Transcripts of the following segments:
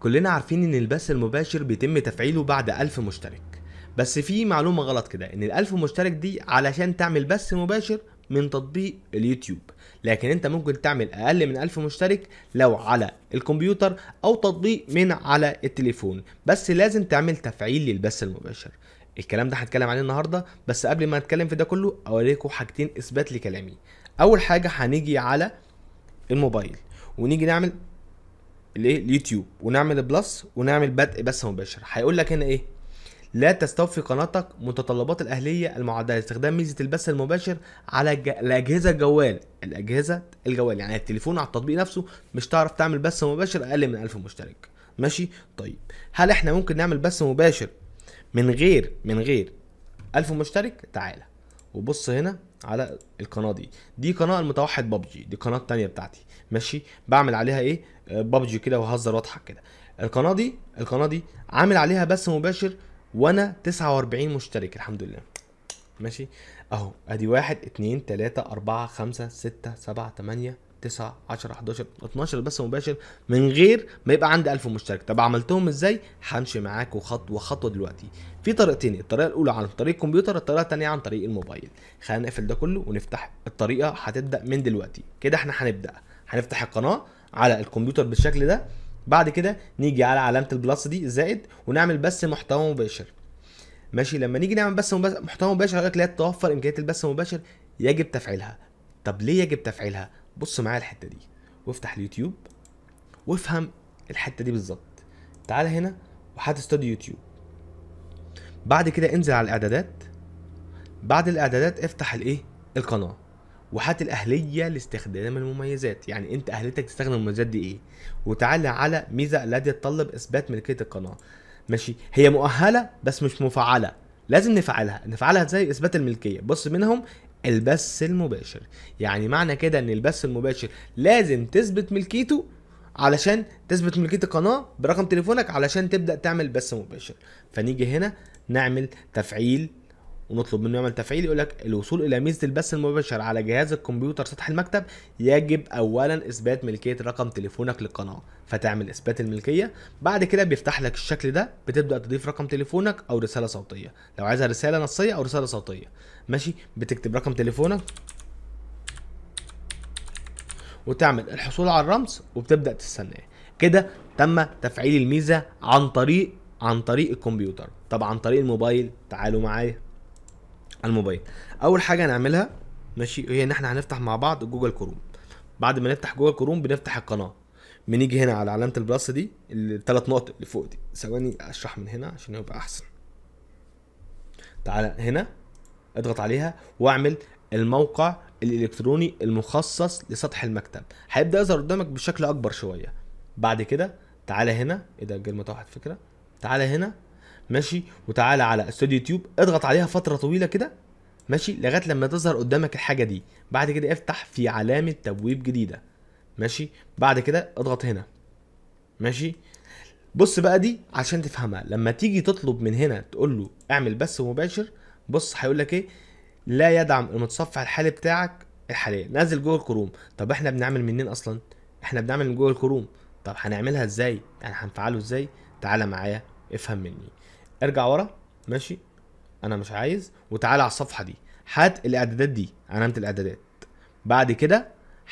كلنا عارفين ان البث المباشر بيتم تفعيله بعد 1000 مشترك بس في معلومة غلط كده ان ال1000 مشترك دي علشان تعمل بث مباشر من تطبيق اليوتيوب لكن انت ممكن تعمل اقل من 1000 مشترك لو على الكمبيوتر او تطبيق من على التليفون بس لازم تعمل تفعيل للبث المباشر الكلام ده هنتكلم عليه النهارده بس قبل ما نتكلم في ده كله اوريكم حاجتين اثبات لكلامي اول حاجه هنيجي على الموبايل ونيجي نعمل الايه اليوتيوب ونعمل بلس ونعمل بدء بث مباشر هيقول لك هنا ايه لا تستوفي قناتك متطلبات الأهلية المعدة لاستخدام ميزة البث المباشر على الج... الأجهزة الجوال الأجهزة الجوال يعني التليفون على التطبيق نفسه مش تعرف تعمل بث مباشر أقل من 1000 مشترك ماشي طيب هل احنا ممكن نعمل بث مباشر من غير من غير 1000 مشترك تعالى وبص هنا على القناه دي دي قناه المتوحد بابجي دي قناه تانية بتاعتي ماشي بعمل عليها ايه آه، بابجي كده وهزر واضحك كده القناه دي القناه دي عامل عليها بث مباشر وانا 49 مشترك الحمد لله ماشي اهو ادي واحد اتنين تلاتة اربعة خمسة ستة سبعة تمانية 9 10 11 12 بث مباشر من غير ما يبقى عندي 1000 مشترك طب عملتهم ازاي همشي معاكم خطوه خطوه دلوقتي في طريقتين الطريقه الاولى عن طريق الكمبيوتر الطريقه الثانيه عن طريق الموبايل خلينا نقفل ده كله ونفتح الطريقه هتبدا من دلوقتي كده احنا هنبدا هنفتح القناه على الكمبيوتر بالشكل ده بعد كده نيجي على علامه البلس دي زائد ونعمل بث محتوى مباشر ماشي لما نيجي نعمل بث محتوى مباشر هقول لك توفر امكانيه البث المباشر يجب تفعيلها طب ليه يجب تفعيلها بص معايا الحته دي وافتح اليوتيوب وافهم الحته دي بالظبط تعال هنا وحد استوديو يوتيوب بعد كده انزل على الاعدادات بعد الاعدادات افتح الايه القناه وهات الاهليه لاستخدام المميزات يعني انت اهليتك تستخدم المميزات دي ايه وتعالى على ميزه لا تتطلب اثبات ملكيه القناه ماشي هي مؤهله بس مش مفعله لازم نفعلها نفعلها ازاي اثبات الملكيه بص منهم البث المباشر يعني معنى كده ان البث المباشر لازم تثبت ملكيته علشان تثبت ملكيه القناه برقم تليفونك علشان تبدا تعمل بث مباشر فنيجي هنا نعمل تفعيل ونطلب منه يعمل تفعيل يقول لك الوصول الى ميزه البث المباشر على جهاز الكمبيوتر سطح المكتب يجب اولا اثبات ملكيه رقم تليفونك للقناه فتعمل اثبات الملكيه بعد كده بيفتح لك الشكل ده بتبدا تضيف رقم تليفونك او رساله صوتيه لو عايزها رساله نصيه او رساله صوتيه ماشي بتكتب رقم تليفونك وتعمل الحصول على الرمز وبتبدا تستناه كده تم تفعيل الميزه عن طريق عن طريق الكمبيوتر طب عن طريق الموبايل تعالوا معايا على الموبايل اول حاجه هنعملها ماشي هي ان احنا هنفتح مع بعض جوجل كروم بعد ما نفتح جوجل كروم بنفتح القناه بنيجي هنا على علامه البلس دي الثلاث نقط اللي فوق دي ثواني اشرح من هنا عشان يبقى احسن تعالى هنا اضغط عليها واعمل الموقع الالكتروني المخصص لسطح المكتب هيبدا يظهر قدامك بشكل اكبر شويه بعد كده تعالى هنا ايه ده الجيل فكره تعالى هنا ماشي وتعالى على استوديو يوتيوب اضغط عليها فتره طويله كده ماشي لغايه لما تظهر قدامك الحاجه دي بعد كده افتح في علامه تبويب جديده ماشي بعد كده اضغط هنا ماشي بص بقى دي عشان تفهمها لما تيجي تطلب من هنا تقول له اعمل بث مباشر بص هيقول لك ايه لا يدعم المتصفح الحالي بتاعك الحاليه نازل جوه الكروم طب احنا بنعمل منين اصلا احنا بنعمل من جوه الكروم طب هنعملها ازاي يعني هنفعله ازاي تعالى معايا افهم مني ارجع ورا ماشي انا مش عايز وتعالى على الصفحه دي هات الاعدادات دي علامه الاعدادات بعد كده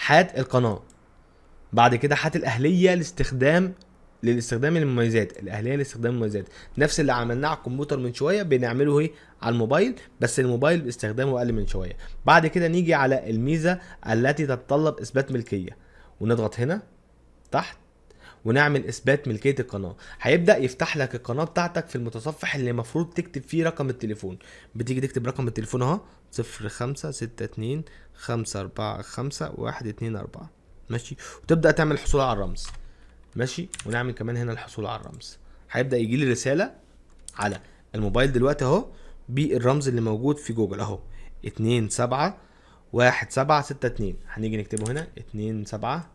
هات القناه بعد كده هات الاهليه لاستخدام للاستخدام المميزات الاهليه لاستخدام المميزات نفس اللي عملناه على الكمبيوتر من شويه بنعمله ايه على الموبايل بس الموبايل باستخدامه اقل من شويه بعد كده نيجي على الميزه التي تتطلب اثبات ملكيه ونضغط هنا تحت ونعمل اثبات ملكيه القناه هيبدا يفتح لك القناه بتاعتك في المتصفح اللي المفروض تكتب فيه رقم التليفون بتيجي تكتب رقم التليفون اهو 0562545124 ماشي وتبدا تعمل الحصول على الرمز ماشي ونعمل كمان هنا الحصول على الرمز هيبدا يجي لي رساله على الموبايل دلوقتي اهو بالرمز اللي موجود في جوجل اهو 2 7 1 7 6 2 هنيجي نكتبه هنا 2 7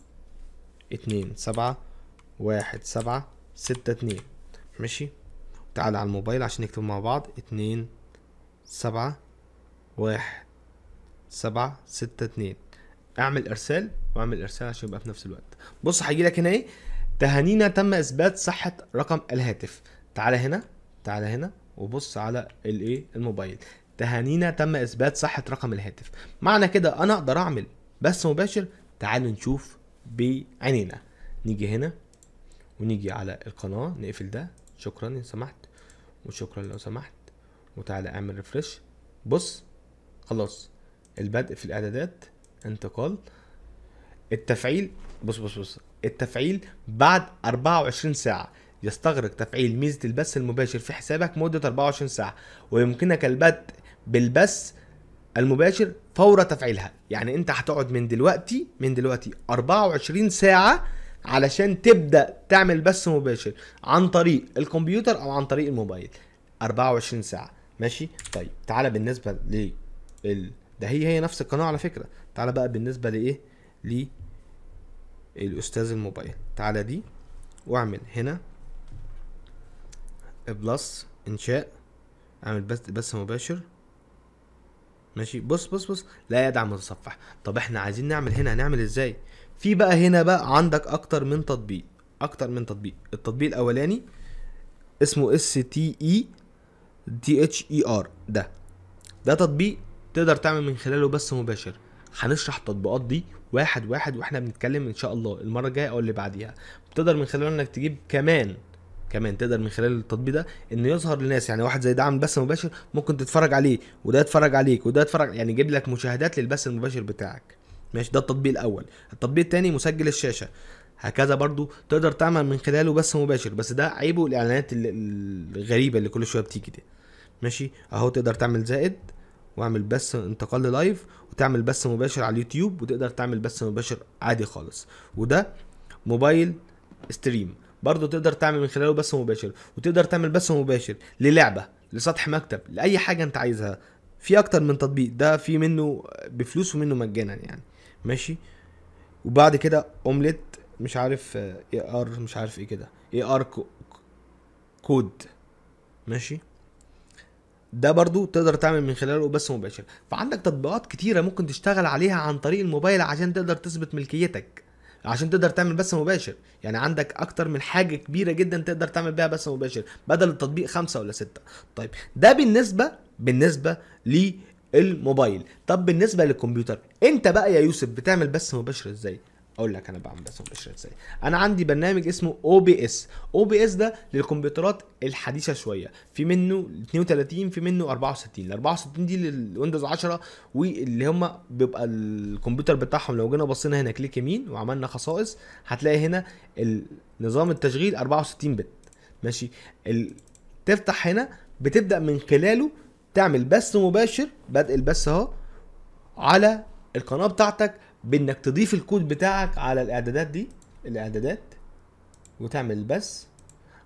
2 7 واحد سبعة ستة اتنين ماشي تعال على الموبايل عشان نكتب مع بعض اتنين سبعة واحد سبعة ستة اتنين اعمل ارسال واعمل ارسال عشان يبقى في نفس الوقت بص هيجي لك هنا ايه تهانينا تم اثبات صحة رقم الهاتف تعال هنا تعال هنا وبص على الايه الموبايل تهانينا تم اثبات صحة رقم الهاتف معنى كده انا اقدر اعمل بث مباشر تعال نشوف بعينينا نيجي هنا ونيجي على القناه نقفل ده شكرا لو سمحت وشكرا لو سمحت وتعالى اعمل ريفرش بص خلاص البدء في الاعدادات انتقال التفعيل بص بص بص التفعيل بعد 24 ساعه يستغرق تفعيل ميزه البث المباشر في حسابك مده 24 ساعه ويمكنك البدء بالبث المباشر فور تفعيلها يعني انت هتقعد من دلوقتي من دلوقتي 24 ساعه علشان تبدا تعمل بث مباشر عن طريق الكمبيوتر او عن طريق الموبايل 24 ساعه ماشي طيب تعالى بالنسبه ل ال... ده هي هي نفس القناه على فكره تعالى بقى بالنسبه لايه ل الاستاذ الموبايل تعالى دي واعمل هنا بلس انشاء اعمل بث بث مباشر ماشي بص بص بص لا يدعم متصفح طب احنا عايزين نعمل هنا هنعمل ازاي في بقى هنا بقى عندك اكتر من تطبيق اكتر من تطبيق التطبيق الاولاني اسمه اس تي اي دي اتش اي ار ده ده تطبيق تقدر تعمل من خلاله بث مباشر هنشرح التطبيقات دي واحد واحد واحنا بنتكلم ان شاء الله المره الجايه او اللي بعديها تقدر من خلاله انك تجيب كمان كمان تقدر من خلال التطبيق ده انه يظهر للناس يعني واحد زي ده عامل بث مباشر ممكن تتفرج عليه وده يتفرج عليك وده يتفرج يعني يجيب لك مشاهدات للبث المباشر بتاعك ماشي ده التطبيق الاول التطبيق الثاني مسجل الشاشه هكذا برضو تقدر تعمل من خلاله بث مباشر بس ده عيبه الاعلانات الغريبه اللي كل شويه بتيجي دي ماشي اهو تقدر تعمل زائد واعمل بث انتقال لايف وتعمل بث مباشر على اليوتيوب وتقدر تعمل بث مباشر عادي خالص وده موبايل ستريم برضه تقدر تعمل من خلاله بث مباشر وتقدر تعمل بث مباشر للعبه لسطح مكتب لاي حاجه انت عايزها في اكتر من تطبيق ده في منه بفلوس ومنه مجانا يعني ماشي وبعد كده اومليت مش عارف اي آه، ار مش عارف ايه كده اي ار كود ماشي ده برضو تقدر تعمل من خلاله بث مباشر فعندك تطبيقات كتيره ممكن تشتغل عليها عن طريق الموبايل عشان تقدر تثبت ملكيتك عشان تقدر تعمل بث مباشر يعني عندك اكتر من حاجه كبيره جدا تقدر تعمل بيها بث مباشر بدل التطبيق خمسة ولا ستة طيب ده بالنسبه بالنسبه الموبايل طب بالنسبه للكمبيوتر انت بقى يا يوسف بتعمل بث مباشر ازاي اقول لك انا بعمل بث مباشر ازاي انا عندي برنامج اسمه او بي اس او بي اس ده للكمبيوترات الحديثه شويه في منه 32 في منه 64 ال 64 دي للويندوز 10 واللي هم بيبقى الكمبيوتر بتاعهم لو جينا بصينا هنا كليك يمين وعملنا خصائص هتلاقي هنا نظام التشغيل 64 بت ماشي تفتح هنا بتبدا من خلاله تعمل بث مباشر بدء البث اهو على القناه بتاعتك بانك تضيف الكود بتاعك على الاعدادات دي الاعدادات وتعمل البث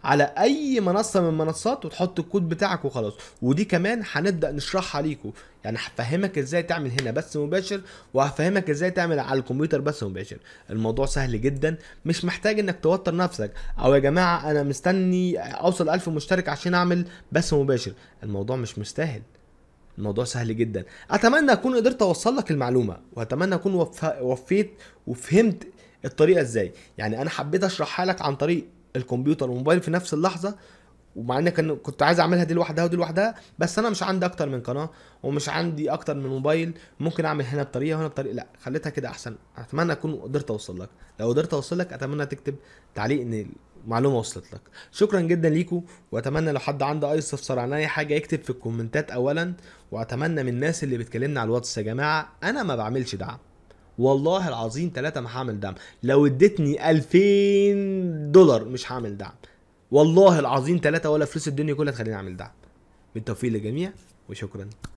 على اي منصه من المنصات وتحط الكود بتاعك وخلاص ودي كمان هنبدا نشرحها ليكم يعني هفهمك ازاي تعمل هنا بث مباشر وهفهمك ازاي تعمل على الكمبيوتر بث مباشر الموضوع سهل جدا مش محتاج انك توتر نفسك او يا جماعه انا مستني اوصل 1000 مشترك عشان اعمل بث مباشر الموضوع مش مستاهل الموضوع سهل جدا اتمنى اكون قدرت اوصل لك المعلومه واتمنى اكون وفيت وفهمت الطريقه ازاي يعني انا حبيت اشرحها لك عن طريق الكمبيوتر والموبايل في نفس اللحظه ومع ان كان كنت عايز اعملها دي لوحدها ودي لوحدها بس انا مش عندي اكتر من قناه ومش عندي اكتر من موبايل ممكن اعمل هنا بطريقه وهنا بطريقه لا خليتها كده احسن اتمنى اكون قدرت اوصل لك لو قدرت اوصل لك اتمنى تكتب تعليق ان المعلومه وصلت لك شكرا جدا ليكم واتمنى لو حد عنده اي استفسار عن اي حاجه يكتب في الكومنتات اولا واتمنى من الناس اللي بتكلمني على الواتس يا جماعه انا ما بعملش دعم والله العظيم ثلاثة ما هعمل دعم لو اديتني ألفين دولار مش هعمل دعم والله العظيم ثلاثة ولا فلوس الدنيا كلها تخليني اعمل دعم بالتوفيق للجميع وشكرا